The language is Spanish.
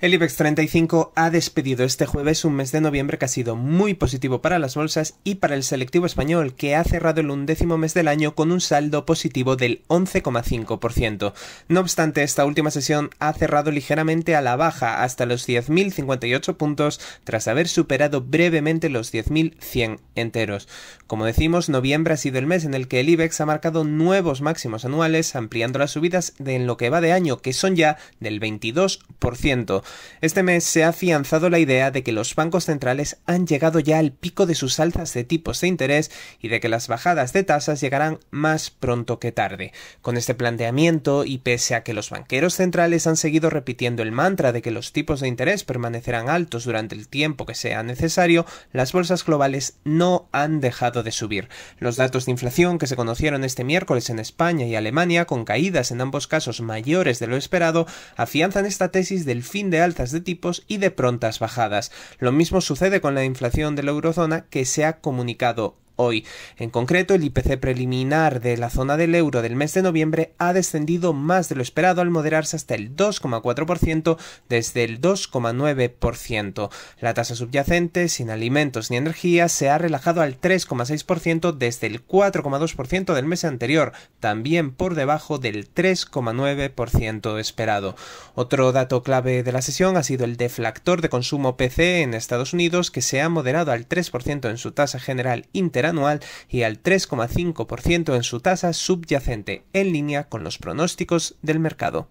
El IBEX 35 ha despedido este jueves un mes de noviembre que ha sido muy positivo para las bolsas y para el selectivo español, que ha cerrado el undécimo mes del año con un saldo positivo del 11,5%. No obstante, esta última sesión ha cerrado ligeramente a la baja hasta los 10.058 puntos tras haber superado brevemente los 10.100 enteros. Como decimos, noviembre ha sido el mes en el que el IBEX ha marcado nuevos máximos anuales, ampliando las subidas de en lo que va de año, que son ya del 22%. Este mes se ha afianzado la idea de que los bancos centrales han llegado ya al pico de sus alzas de tipos de interés y de que las bajadas de tasas llegarán más pronto que tarde. Con este planteamiento, y pese a que los banqueros centrales han seguido repitiendo el mantra de que los tipos de interés permanecerán altos durante el tiempo que sea necesario, las bolsas globales no han dejado de subir. Los datos de inflación que se conocieron este miércoles en España y Alemania, con caídas en ambos casos mayores de lo esperado, afianzan esta tesis del fin de altas alzas de tipos y de prontas bajadas. Lo mismo sucede con la inflación de la eurozona que se ha comunicado hoy. En concreto, el IPC preliminar de la zona del euro del mes de noviembre ha descendido más de lo esperado al moderarse hasta el 2,4% desde el 2,9%. La tasa subyacente, sin alimentos ni energía, se ha relajado al 3,6% desde el 4,2% del mes anterior, también por debajo del 3,9% esperado. Otro dato clave de la sesión ha sido el deflactor de consumo PC en Estados Unidos, que se ha moderado al 3% en su tasa general interna anual y al 3,5% en su tasa subyacente, en línea con los pronósticos del mercado.